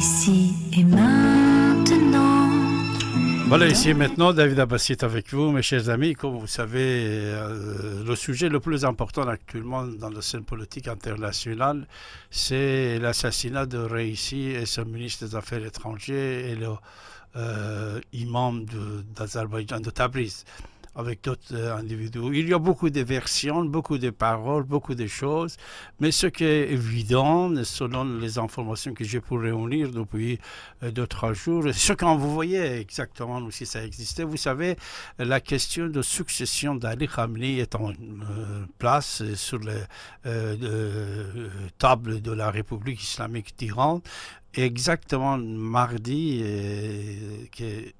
ici et maintenant. Voilà, ici et maintenant, David Abassi est avec vous, mes chers amis. Comme vous savez, euh, le sujet le plus important actuellement dans la scène politique internationale, c'est l'assassinat de Reissi et son ministre des Affaires étrangères et le euh, d'Azerbaïdjan de Tabriz avec d'autres euh, individus. Il y a beaucoup de versions, beaucoup de paroles, beaucoup de choses, mais ce qui est évident, selon les informations que j'ai pu réunir depuis euh, deux, trois jours, ce qu'on vous voyez exactement, si ça existait, vous savez, la question de succession d'Ali Khamenei est en euh, place sur la table de la République islamique d'Iran. Exactement mardi, que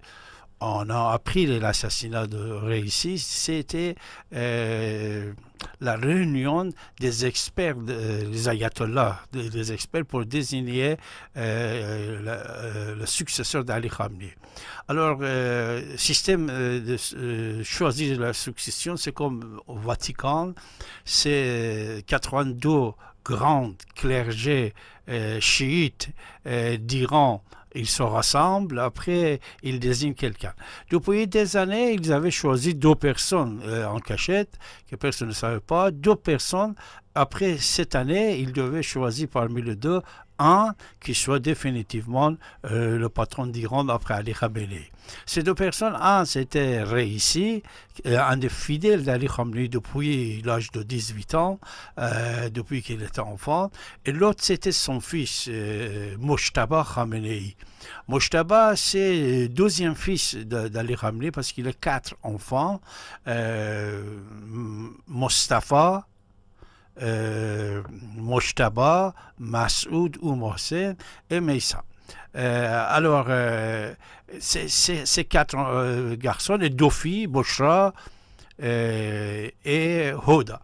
on a appris l'assassinat de Réussi, c'était euh, la réunion des experts, euh, des ayatollahs, des, experts pour désigner euh, le, successeur d'Ali Khamenei. Alors, euh, système de choisir la succession, c'est comme au Vatican, c'est 82 grands clergés chiites d'Iran ils se rassemblent, après ils désignent quelqu'un. Depuis des années, ils avaient choisi deux personnes euh, en cachette, que personne ne savait pas. Deux personnes, après cette année, ils devaient choisir parmi les deux un qui soit définitivement euh, le patron d'Iran après Ali Khamenei. Ces deux personnes, un, c'était réussi, euh, un des fidèles d'Ali Khamenei depuis l'âge de 18 ans, euh, depuis qu'il était enfant, et l'autre, c'était son fils, Mostafa Khamenei. Moshtaba, c'est le deuxième fils d'Ali Khamenei parce qu'il a quatre enfants, Mostafa, euh, Mojtaba, Masoud, ou et Meissa. Euh, alors, euh, ces quatre garçons, les Dofi, Boshra et Hoda.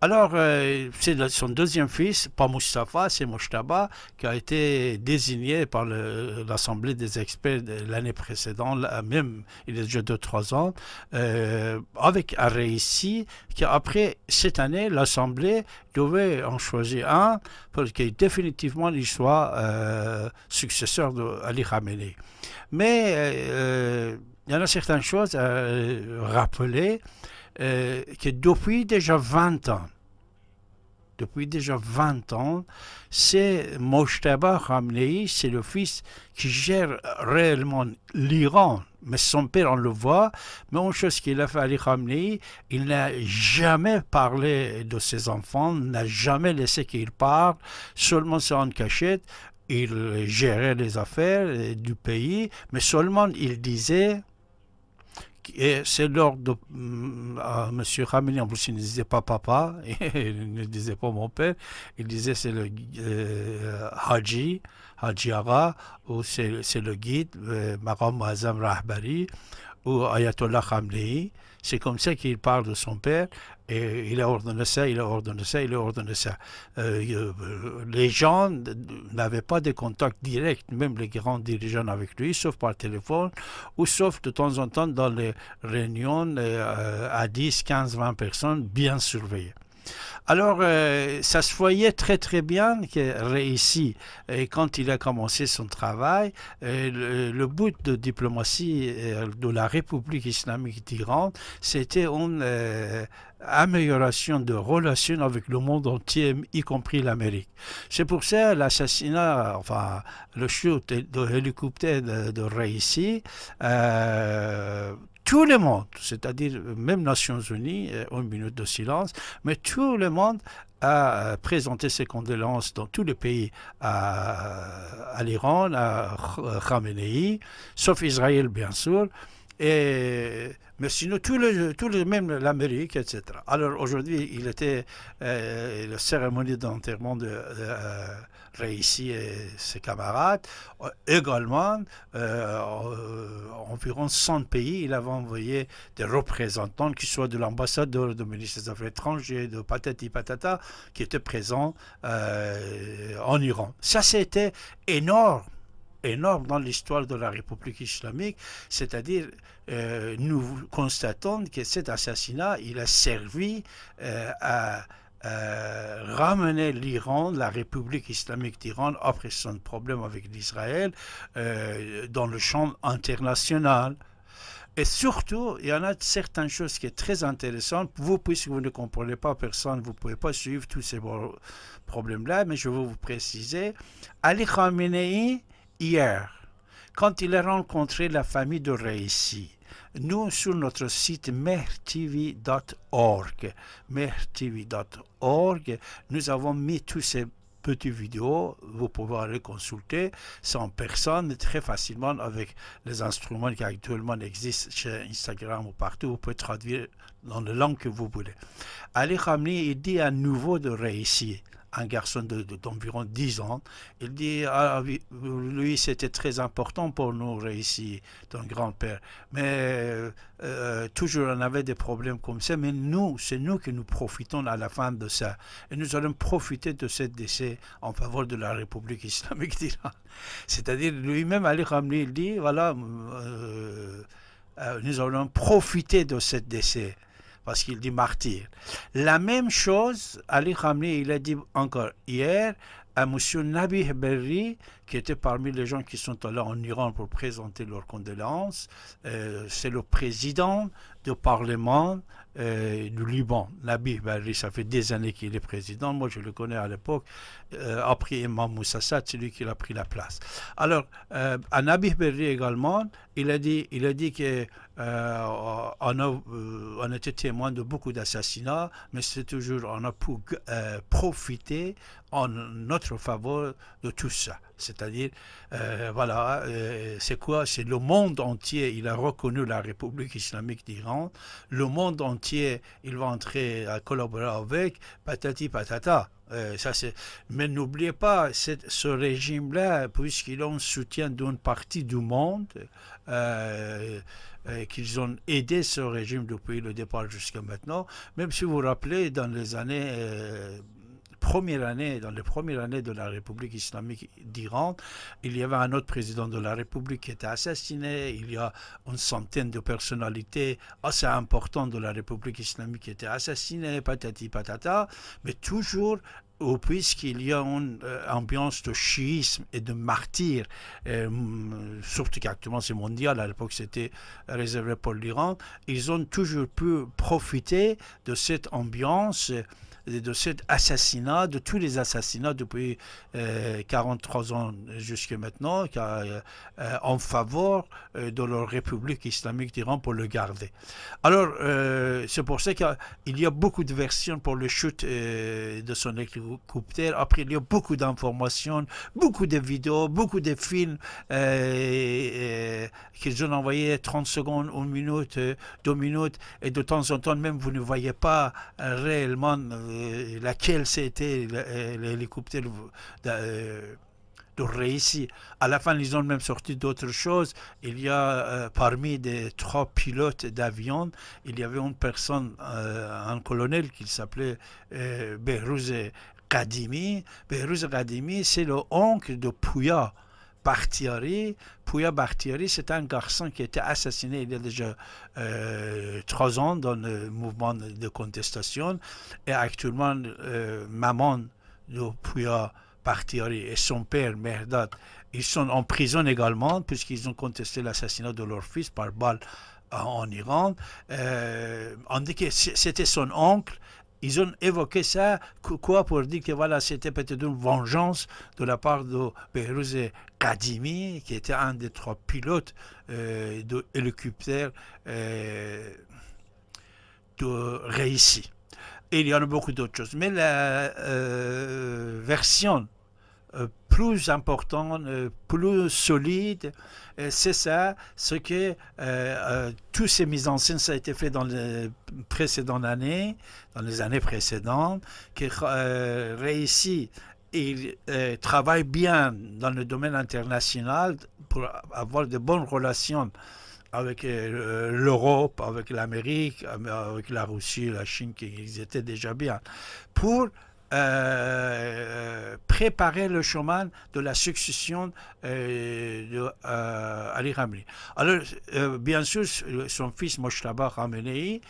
Alors, euh, c'est son deuxième fils, pas Mustafa, c'est Moshtaba, qui a été désigné par l'Assemblée des experts l'année précédente, même il est déjà de 3 ans, euh, avec un réussi, qui après, cette année, l'Assemblée devait en choisir un pour qu'il définitivement il soit euh, successeur d'Ali Khamenei. Mais euh, il y en a certaines choses à rappeler. Euh, que depuis déjà 20 ans, depuis déjà 20 ans, c'est Mojtaba Khamenei, c'est le fils qui gère réellement l'Iran. Mais son père, on le voit, mais une chose qu'il a fait Ali il n'a jamais parlé de ses enfants, n'a jamais laissé qu'il parle seulement c'est en cachette, il gérait les affaires euh, du pays, mais seulement il disait et c'est lors de M. Khamenei, en plus il ne disait pas papa, il ne disait pas mon père, il disait c'est le euh, Haji, Haji Aga, ou c'est le guide, euh, Maram Azam Rahbari, ou Ayatollah Khamenei. C'est comme ça qu'il parle de son père, et il a ordonné ça, il a ordonné ça, il euh, a ordonné euh, ça. les gens n'avaient pas de contact direct, même les grands dirigeants avec lui, sauf par téléphone, ou sauf de temps en temps dans les réunions euh, à 10, 15, 20 personnes bien surveillées. Alors, euh, ça se voyait très très bien que réussit. Et quand il a commencé son travail, euh, le, but de diplomatie euh, de la République islamique d'Iran, c'était une amélioration de relations avec le monde entier, y compris l'Amérique. C'est pour ça l'assassinat, enfin le shoot de l'hélicoptère de, de Reissi, tout le monde, c'est-à-dire euh, même Nations Unies, euh, une minute de silence, mais tout le monde a euh, présenté ses condoléances dans tous les pays à l'Iran, à Khamenei, sauf Israël bien sûr et mais sinon, tout le, le même l'Amérique, etc. Alors aujourd'hui, il était euh, la cérémonie d'enterrement de, de euh, et ses camarades. Euh, également, environ 100 pays, il avait envoyé des représentants, qui soient de l'ambassadeur, de ministre des Affaires étrangères, de patati patata, qui étaient présents en Iran. Ça, c'était énorme énorme dans l'histoire de la République islamique, c'est-à-dire euh, nous constatons que cet assassinat, il a servi euh, à, ramener l'Iran, la République islamique d'Iran, après son problème avec l'Israël, euh, dans le champ international. Et surtout, il y en a certaines choses qui sont très intéressantes. Vous, puisque vous ne comprenez pas personne, vous ne pouvez pas suivre tous ces problèmes-là, mais je veux vous préciser, Ali Khamenei, hier, quand il a rencontré la famille de Réissi. Nous, sur notre site mertv.org, mertv.org, nous avons mis tous ces petites vidéos, vous pouvez les consulter sans personne, très facilement avec les instruments qui actuellement existent chez Instagram ou partout, vous pouvez traduire dans la langue que vous voulez. Ali Khamenei, il dit à nouveau de réussir un garçon d'environ 10 ans. Il dit, ah, lui, c'était très important pour nous réussir, ton grand-père. Mais euh, euh, toujours, on avait des problèmes comme ça. Mais nous, c'est nous qui nous profitons à la fin de ça. Et nous allons profiter de ce décès en faveur de la République islamique d'Iran. C'est-à-dire, lui-même, Ali Khamenei, il dit, voilà, euh, nous allons profiter de ce décès parce qu'il dit martyr. La même chose, Ali Khamenei, il a dit encore hier, monsieur M. Berri, qui était parmi les gens qui sont allés en Iran pour présenter leurs condoléances. Euh, c'est le président du Parlement euh, du Liban, Nabi Berri. Ça fait des années qu'il est président. Moi, je le connais à l'époque. Euh, après Imam Moussassad, c'est lui qui a pris la place. Alors, à Nabi Berri également, il a dit, il a dit que on, a, on était témoin de beaucoup d'assassinats, mais c'est toujours, on a pu euh, profiter en notre faveur de tout ça. C'est-à-dire, euh, voilà, euh, c'est quoi C'est le monde entier, il a reconnu la République islamique d'Iran, le monde entier, il va entrer à collaborer avec, patati patata. Euh, ça Mais n'oubliez pas, ce régime-là, puisqu'il ont soutient soutien d'une partie du monde, euh, qu'ils ont aidé ce régime depuis le départ jusqu'à maintenant, même si vous vous rappelez, dans les années Première dans les premières années de la République islamique d'Iran, il y avait un autre président de la République qui était assassiné, il y a une centaine de personnalités assez importantes de la République islamique qui étaient assassinées, patati patata, mais toujours puisqu'il y a une euh, ambiance de chiisme et de martyr, euh, mm, surtout qu'actuellement c'est mondial, à l'époque c'était réservé pour l'Iran, ils ont toujours pu profiter de cette ambiance de cet assassinat, de tous les assassinats depuis 43 euh, ans jusqu'à maintenant, euh, en faveur euh, de la République islamique d'Iran pour le garder. Alors, c'est pour ça qu'il y a beaucoup de versions pour le chute de son hélicoptère. Après, il y a beaucoup d'informations, beaucoup de vidéos, beaucoup de films qu'ils ont envoyés 30 secondes, 1 minute, deux minutes, et de temps en temps, même vous ne voyez pas réellement eh, laquelle c'était eh, l'hélicoptère de, eh, réussir. À la fin, ils ont même sorti d'autres choses. Il y a euh, parmi les trois pilotes d'avion, il y avait une personne, euh, un colonel qui s'appelait euh, Behrouz Kadimi. Behrouz Kadimi, c'est le oncle de Pouya. Pouya Barthiori, c'est un garçon qui a été assassiné il y a déjà euh, trois ans dans le mouvement de contestation. Et actuellement, euh, maman de Pouya Barthiori et son père, Merdad, ils sont en prison également puisqu'ils ont contesté l'assassinat de leur fils par balle euh, en Iran. on dit que c'était son oncle ils ont évoqué ça, quoi, pour dire que voilà, c'était peut-être une vengeance de la part de Behrouz Kadimi, qui était un des trois pilotes euh, de l'hélicoptère euh, de réussi. Et il y en a beaucoup d'autres choses. Mais la euh, version euh, plus important, euh, plus solide. C'est ça, ce que euh, toutes ces mises en scène, ça a été fait dans les précédentes années, dans les années précédentes, qui réussit il travaille bien dans le domaine international pour avoir de bonnes relations avec l'Europe, avec l'Amérique, avec la Russie, la Chine, qui étaient déjà bien, pour euh, préparer le chemin de la succession euh, de euh, Alors, euh, bien sûr, son fils Moshtaba Khamenei,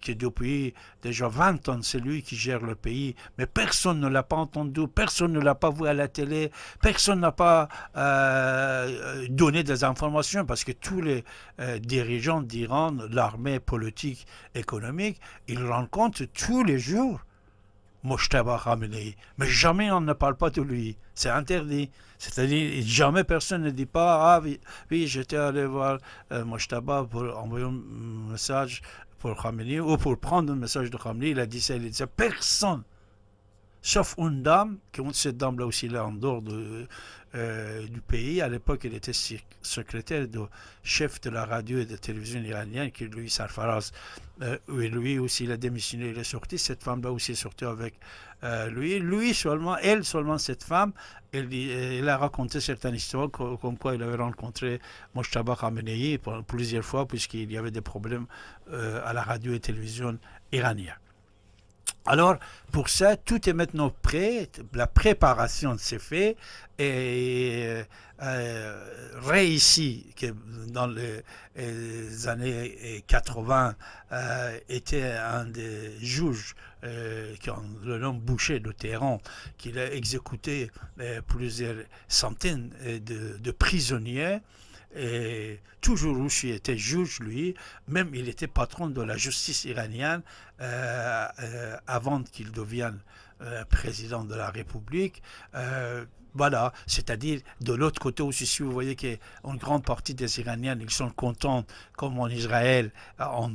qui depuis déjà 20 ans, c'est lui qui gère le pays, mais personne ne l'a pas entendu, personne ne l'a pas vu à la télé, personne n'a pas donné des informations parce que tous les dirigeants d'Iran, l'armée politique, économique, ils rencontrent tous les jours Moshtaba Khamenei. Mais jamais on ne parle pas de lui. C'est interdit. C'est-à-dire, jamais personne ne dit pas Ah oui, j'étais allé voir euh, pour envoyer un message pour Khamenei ou pour prendre un message de Khamenei. Il a dit ça, il a dit ça. Personne sauf une dame, qui est cette dame-là aussi là en dehors euh, du pays. À l'époque, elle était secrétaire de chef de la radio et de la télévision iranienne, qui est Louis Sarfaraz. Euh, lui aussi, il a démissionné, il est sorti. Cette femme-là aussi est sortie avec euh, lui. Lui seulement, elle seulement, cette femme, elle, a raconté certaines histoires, comme quoi il avait rencontré Moshtaba Khamenei plusieurs fois, puisqu'il y avait des problèmes à la radio et télévision iranienne. Alors, pour ça, tout est maintenant prêt, la préparation s'est faite, et euh, euh réussi, dans les, années 80, euh, euh, était un des juges, qui ont le nom Boucher de Téhéran, qui a exécuté plusieurs centaines de prisonniers. Et toujours il était juge, lui, même il était patron de la justice iranienne euh, euh, avant qu'il devienne euh, président de la République. voilà, c'est-à-dire de l'autre côté aussi, si vous voyez qu'une grande partie des Iraniens, ils sont contents, comme en Israël, on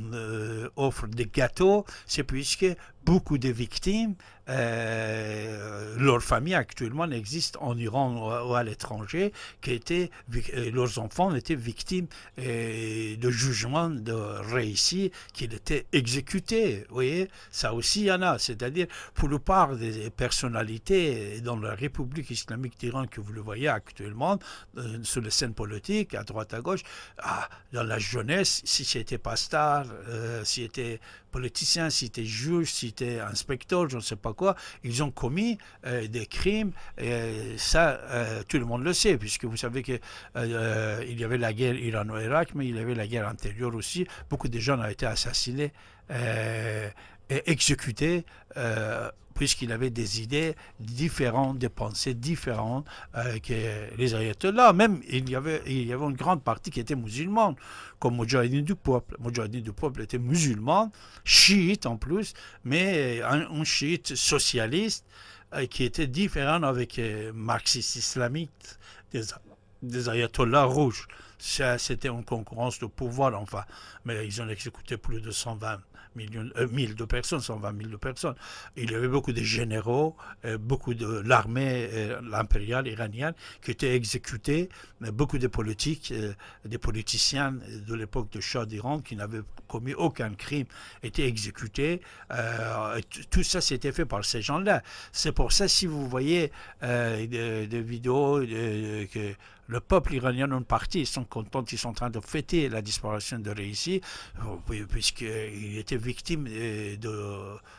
offre des gâteaux, c'est puisque beaucoup de victimes, euh, leur famille actuellement n'existent en Iran ou à l'étranger, qui étaient, euh, leurs enfants étaient victimes euh, de jugements de réussis, qu'ils étaient exécutés. Vous voyez, ça aussi, il y en a. C'est-à-dire, pour le part des personnalités dans la République islamique d'Iran que vous le voyez actuellement, sur les scènes politiques, à droite, à gauche, ah, dans la jeunesse, si c'était pas star, si c'était politicien, si tu es juge, si tu es inspecteur, je ne sais pas quoi, ils ont commis euh, des crimes. Et euh, ça, euh, tout le monde le sait, puisque vous savez qu'il il y avait la guerre Iran-Irak, mais il y avait la guerre antérieure aussi. Beaucoup de gens ont été assassinés exécuté euh, puisqu'il avait des idées différentes, des pensées différentes euh, que les ayatollahs. Même, il y, avait, il y avait une grande partie qui était musulmane, comme Moudjahidine du peuple. Moudjahidine du peuple était musulman, chiite en plus, mais un, chiite socialiste euh, qui était différent avec marxiste islamique des, des ayatollahs rouges. C'était une concurrence de pouvoir, enfin. Mais ils ont exécuté plus de 120 millions, 1000 euh, de personnes, 120 000 de personnes. Il y avait beaucoup de généraux, euh, beaucoup de l'armée euh, impériale iranienne qui étaient exécutés, mais beaucoup de politiques, des politiciens de l'époque de Shah d'Iran qui n'avaient commis aucun crime étaient exécutés. tout ça, c'était fait par ces gens-là. C'est pour ça, si vous voyez des, vidéos que le peuple iranien en partie, ils sont content ils sont en train de fêter la disparition de réussir euh, puisqu'il était victime euh, de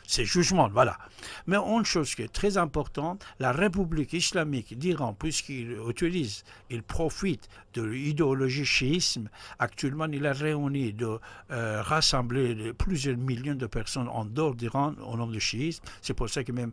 ces jugements. Voilà. Mais une chose qui est très importante, la République islamique d'Iran, puisqu'il utilise, il profite de l'idéologie chiisme, actuellement il a réuni, de euh, rassembler plusieurs millions de personnes en dehors d'Iran au nom du chiisme. C'est pour ça que même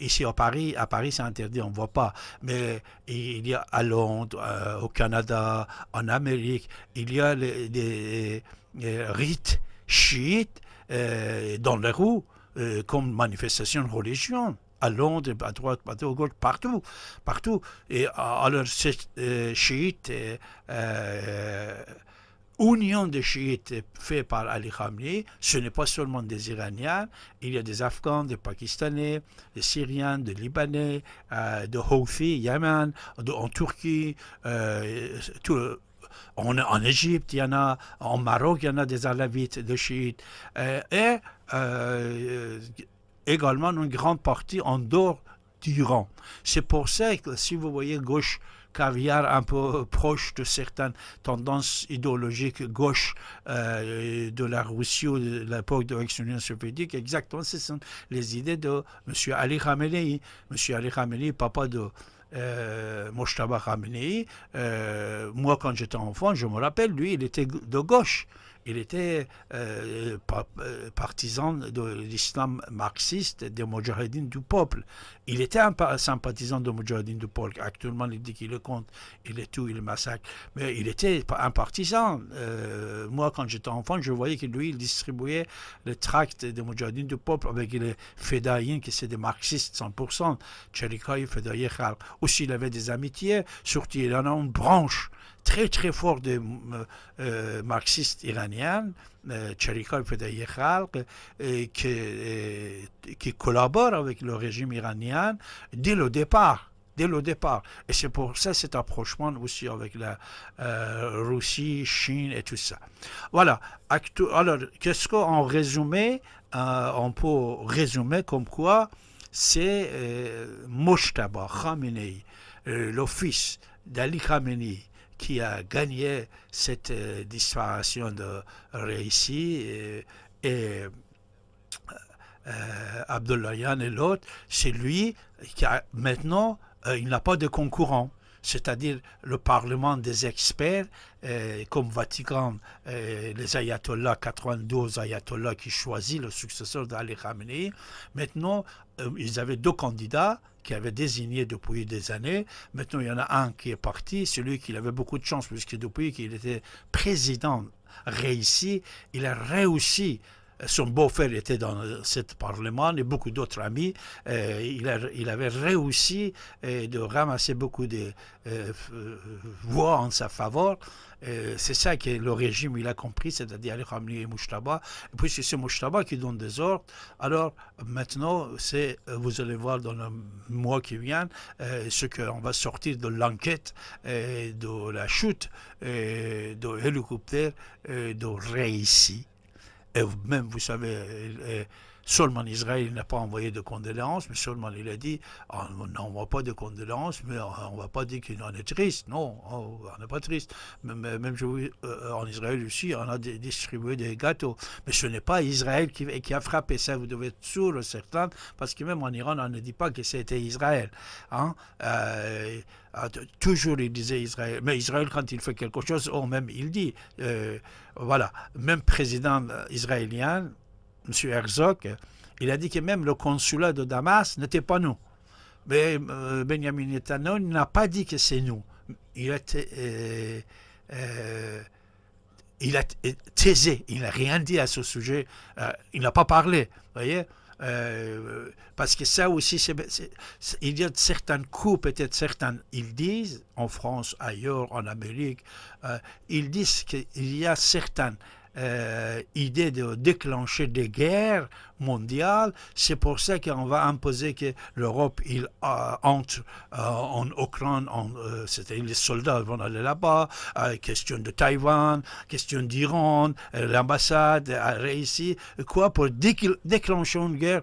ici à Paris, à Paris c'est interdit, on ne voit pas. Mais il y a à Londres, au Canada, en Amérique, il y a des rites chiites euh, dans les roues euh, comme manifestation de religion à Londres, à droite, à gauche, partout, partout. Et euh, alors, ces chiites union des chiites fait par Ali Khamenei, ce n'est pas seulement des Iraniens, il y a des Afghans, des Pakistanais, des Syriens, des Libanais, des euh, de Houthi, Yémen, en Turquie, euh, en, en Égypte, il y en a, en Maroc, il y en a des Alawites, des chiites, euh, et également une grande partie en dehors d'Iran. C'est pour ça que si vous voyez gauche, caviar un peu proche de certaines tendances idéologiques gauche euh, de la Russie ou de l'époque de l'ex-Union soviétique. Exactement, ce sont les idées de M. Ali Khamenei. M. Ali Khamenei, papa de euh, Khamenei, euh, moi quand j'étais enfant, je me rappelle, lui, il était de gauche il était euh, euh, partisan de l'islam marxiste des Mujahideen du peuple. Il était un sympathisant de Mujahideen du peuple. Actuellement, il dit qu'il le compte, il est tout, il est massacre. Mais il était un partisan. Euh, moi, quand j'étais enfant, je voyais que lui, il distribuait le tract des Mujahideen du peuple avec les Fedaïens, qui c'est des marxistes 100%. Tchelikaï, s'il Aussi, il avait des amitiés, surtout il en a une branche très très fort de euh, euh, marxistes iraniens, euh, et qui, qui collaborent avec le régime iranien dès le départ dès le départ. Et c'est pour ça cet approchement aussi avec la Russie, Chine et tout ça. Voilà. Alors, qu'est-ce qu'on résumé, on peut résumer comme quoi c'est euh, Moshtaba Khamenei, le fils d'Ali Khamenei, qui a gagné cette euh, disparition de Réissi et, et euh, euh, et l'autre, c'est lui qui a maintenant, il n'a pas de concurrent. C'est-à-dire le Parlement des experts, comme Vatican, les ayatollahs, 92 ayatollahs qui choisissent le successeur d'Ali Khamenei. Maintenant, euh, ils avaient deux candidats qui avaient désigné depuis des années. Maintenant, il y en a un qui est parti, celui qui avait beaucoup de chance, puisque depuis qu'il était président réussi, il a réussi euh, son beau-frère était dans euh, ce parlement et beaucoup d'autres amis. Euh, il, il, avait réussi de ramasser beaucoup de voix en sa faveur. c'est ça que le régime il a compris, c'est-à-dire Khamenei et Mouchtaba. Et puis c'est Mouchtaba qui donne des ordres. Alors maintenant, c'est, vous allez voir dans le mois qui vient, ce qu'on va sortir de l'enquête de la chute de l'hélicoptère de Réissi et même, vous savez, euh, euh, Seulement Israël n'a pas envoyé de condoléances, mais seulement il a dit ah, on n'envoie pas de condoléances, mais euh, on ne va pas dire qu'on est triste. Non, on oh, n'est pas triste. Même, je, euh, en Israël aussi, on a distribué des gâteaux. Mais ce n'est pas Israël qui, a frappé ça, vous devez être sûr, certain, parce que même en Iran, on ne dit pas que c'était Israël. Hein? Euh, toujours il disait Israël. Mais Israël, quand il fait quelque chose, oh, même il dit. voilà, même président israélien, M. Herzog, il a dit que même le consulat de Damas n'était pas nous. Mais euh, Benjamin Netanyahu n'a pas dit que c'est nous. Il a, euh, euh, il a taisé, il n'a rien dit à ce sujet, il n'a pas parlé, voyez parce que ça aussi, il y a certains coups, peut-être certains, ils disent, en France, ailleurs, en Amérique, ils disent qu'il y a certains euh, idée de déclencher des guerres mondiales. C'est pour ça qu'on va imposer que l'Europe il euh, entre euh, en Ukraine, cest à les soldats vont aller là-bas. question de Taïwan, question d'Iran, l'ambassade a réussi quoi pour déclencher une guerre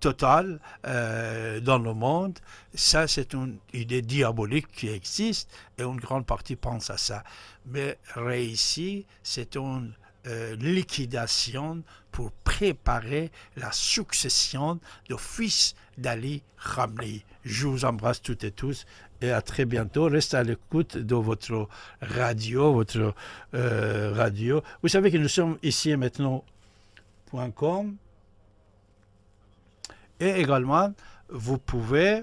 totale dans le monde. Ça, c'est une idée diabolique qui existe et une grande partie pense à ça. Mais réussi, c'est une euh, liquidation pour préparer la succession de fils d'Ali Khamli. Je vous embrasse toutes et tous et à très bientôt. Restez à l'écoute de votre radio, votre euh, radio. Vous savez que nous sommes ici et maintenant.com et également vous pouvez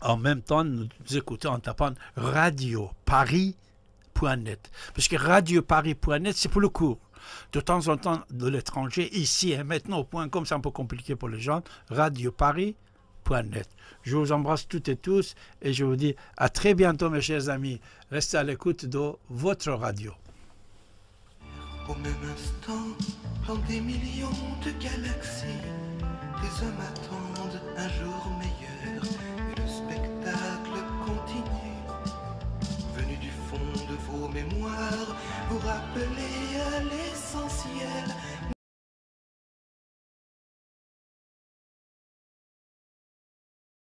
en même temps nous écouter en tapant Radio Paris paris.net. Parce que radio paris.net, c'est pour le cours. De temps en temps, de l'étranger, ici et hein, maintenant, au point comme c'est un peu compliqué pour les gens, radio paris.net. Je vous embrasse toutes et tous et je vous dis à très bientôt, mes chers amis. Restez à l'écoute de votre radio. Au même instant, millions de galaxies, un jour vos mémoires vous rappeler à l'essentiel.